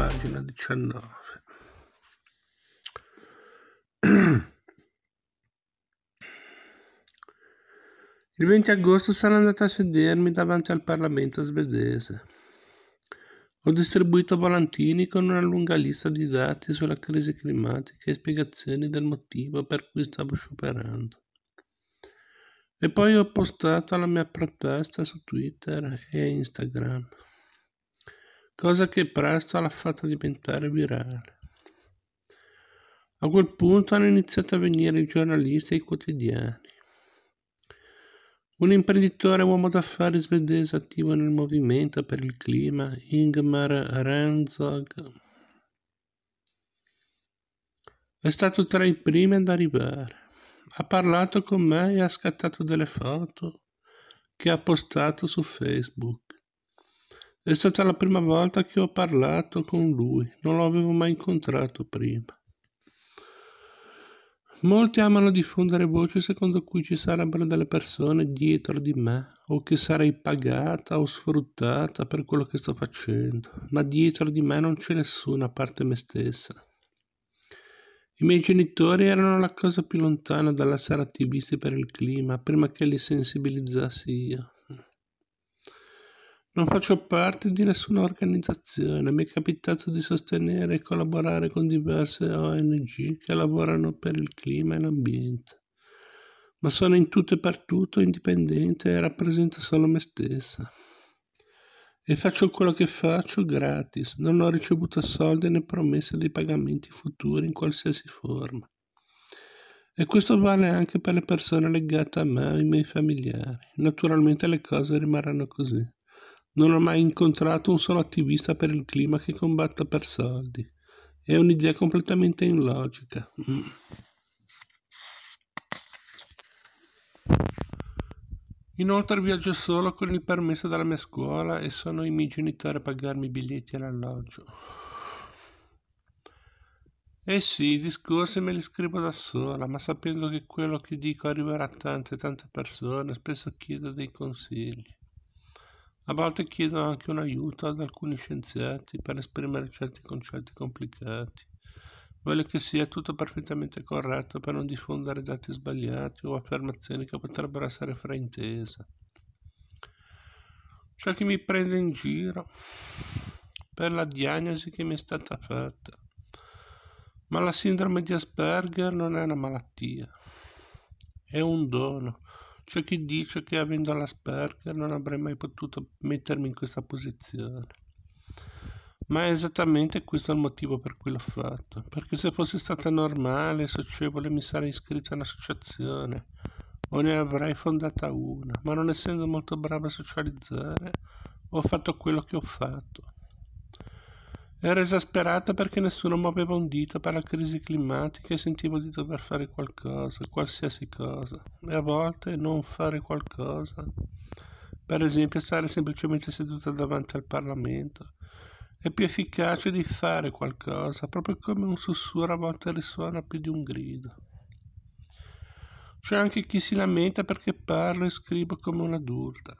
pagina 19. Il 20 agosto sono andato a sedermi davanti al Parlamento svedese. Ho distribuito volantini con una lunga lista di dati sulla crisi climatica e spiegazioni del motivo per cui stavo scioperando. E poi ho postato la mia protesta su Twitter e Instagram cosa che presto l'ha fatta diventare virale. A quel punto hanno iniziato a venire i giornalisti e i quotidiani. Un imprenditore uomo d'affari svedese attivo nel movimento per il clima, Ingmar Renzog, è stato tra i primi ad arrivare. Ha parlato con me e ha scattato delle foto che ha postato su Facebook. È stata la prima volta che ho parlato con lui, non lo avevo mai incontrato prima. Molti amano diffondere voci secondo cui ci sarebbero delle persone dietro di me, o che sarei pagata o sfruttata per quello che sto facendo, ma dietro di me non c'è nessuna parte me stessa. I miei genitori erano la cosa più lontana dall'essere attivisti per il clima, prima che li sensibilizzassi io. Non faccio parte di nessuna organizzazione, mi è capitato di sostenere e collaborare con diverse ONG che lavorano per il clima e l'ambiente, ma sono in tutto e per tutto indipendente e rappresento solo me stessa. E faccio quello che faccio gratis, non ho ricevuto soldi né promesse di pagamenti futuri in qualsiasi forma. E questo vale anche per le persone legate a me e ai miei familiari. Naturalmente le cose rimarranno così. Non ho mai incontrato un solo attivista per il clima che combatta per soldi. È un'idea completamente illogica. Mm. Inoltre viaggio solo con il permesso della mia scuola e sono i miei genitori a pagarmi i biglietti e l'alloggio. Eh sì, i discorsi me li scrivo da sola, ma sapendo che quello che dico arriverà a tante, tante persone, spesso chiedo dei consigli. A volte chiedo anche un aiuto ad alcuni scienziati per esprimere certi concetti complicati. Voglio che sia tutto perfettamente corretto per non diffondere dati sbagliati o affermazioni che potrebbero essere fraintese. C'è che mi prende in giro per la diagnosi che mi è stata fatta. Ma la sindrome di Asperger non è una malattia, è un dono c'è chi dice che avendo la Sperker non avrei mai potuto mettermi in questa posizione. Ma è esattamente questo il motivo per cui l'ho fatto. Perché se fosse stata normale e socievole mi sarei iscritta all'associazione o ne avrei fondata una, ma non essendo molto brava a socializzare, ho fatto quello che ho fatto. Ero esasperata perché nessuno muoveva un dito per la crisi climatica e sentivo di dover fare qualcosa, qualsiasi cosa, e a volte non fare qualcosa. Per esempio stare semplicemente seduta davanti al Parlamento. È più efficace di fare qualcosa, proprio come un sussurro a volte risuona più di un grido. C'è anche chi si lamenta perché parlo e scrivo come un'adulta.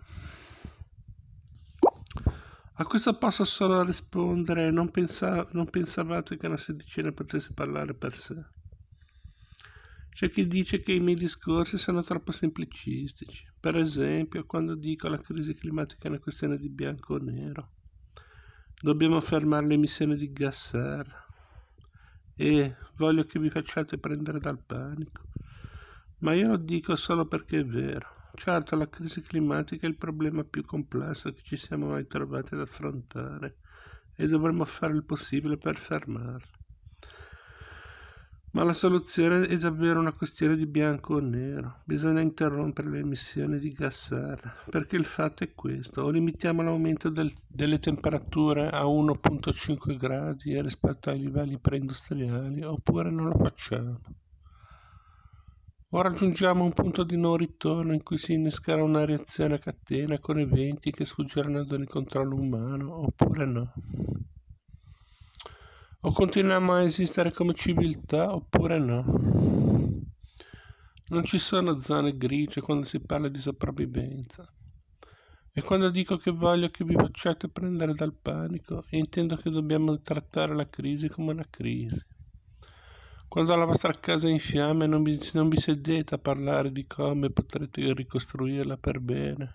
A questo posso solo rispondere, non, pensa- non pensavate che una sedicina potesse parlare per sé. C'è chi dice che i miei discorsi sono troppo semplicistici, per esempio quando dico la crisi climatica è una questione di bianco o nero. Dobbiamo fermare le emissioni di gas serra. E voglio che vi facciate prendere dal panico. Ma io lo dico solo perché è vero. Certo, la crisi climatica è il problema più complesso che ci siamo mai trovati ad affrontare e dovremmo fare il possibile per fermarla. Ma la soluzione è davvero una questione di bianco o nero. Bisogna interrompere le emissioni di gas serra, perché il fatto è questo. O limitiamo l'aumento del, delle temperature a 1.5 gradi rispetto ai livelli preindustriali, oppure non lo facciamo. Ora raggiungiamo un punto di non ritorno in cui si innescherà una reazione a catena con eventi che sfuggiranno dal controllo umano, oppure no. O continuiamo a esistere come civiltà, oppure no. Non ci sono zone grigie quando si parla di sopravvivenza. E quando dico che voglio che vi facciate prendere dal panico, intendo che dobbiamo trattare la crisi come una crisi. Quando la vostra casa è in fiamme non vi, non vi sedete a parlare di come potrete ricostruirla per bene.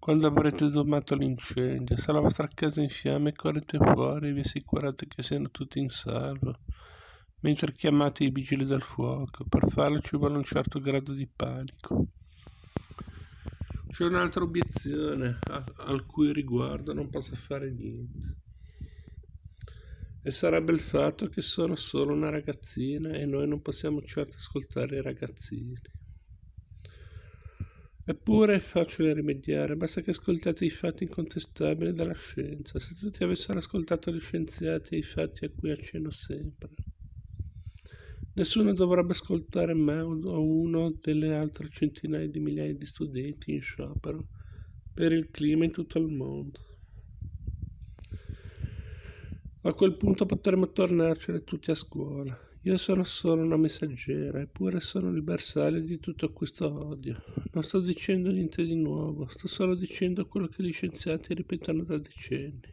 Quando avrete domato l'incendio, se la vostra casa è in fiamme correte fuori e vi assicurate che siano tutti in salvo, mentre chiamate i vigili del fuoco. Per farlo ci vuole un certo grado di panico. C'è un'altra obiezione al cui riguardo non posso fare niente e sarebbe il fatto che sono solo una ragazzina e noi non possiamo certo ascoltare i ragazzini. Eppure è facile rimediare, basta che ascoltate i fatti incontestabili della scienza. Se tutti avessero ascoltato gli scienziati e i fatti a cui accenno sempre. Nessuno dovrebbe ascoltare me o uno delle altre centinaia di migliaia di studenti in sciopero per il clima in tutto il mondo. A quel punto potremmo tornarcene tutti a scuola. Io sono solo una messaggera, eppure sono il bersaglio di tutto questo odio. Non sto dicendo niente di nuovo, sto solo dicendo quello che gli scienziati ripetono da decenni.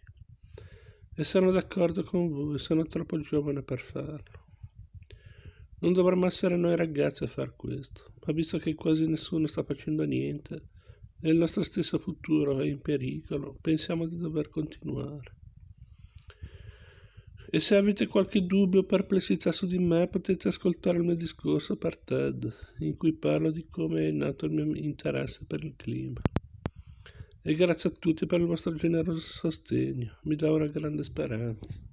E sono d'accordo con voi, sono troppo giovane per farlo. Non dovremmo essere noi ragazzi a far questo, ma visto che quasi nessuno sta facendo niente e il nostro stesso futuro è in pericolo, pensiamo di dover continuare e se avete qualche dubbio o perplessità su di me potete ascoltare il mio discorso per TED, in cui parlo di come è nato il mio interesse per il clima. E grazie a tutti per il vostro generoso sostegno, mi dà una grande speranza.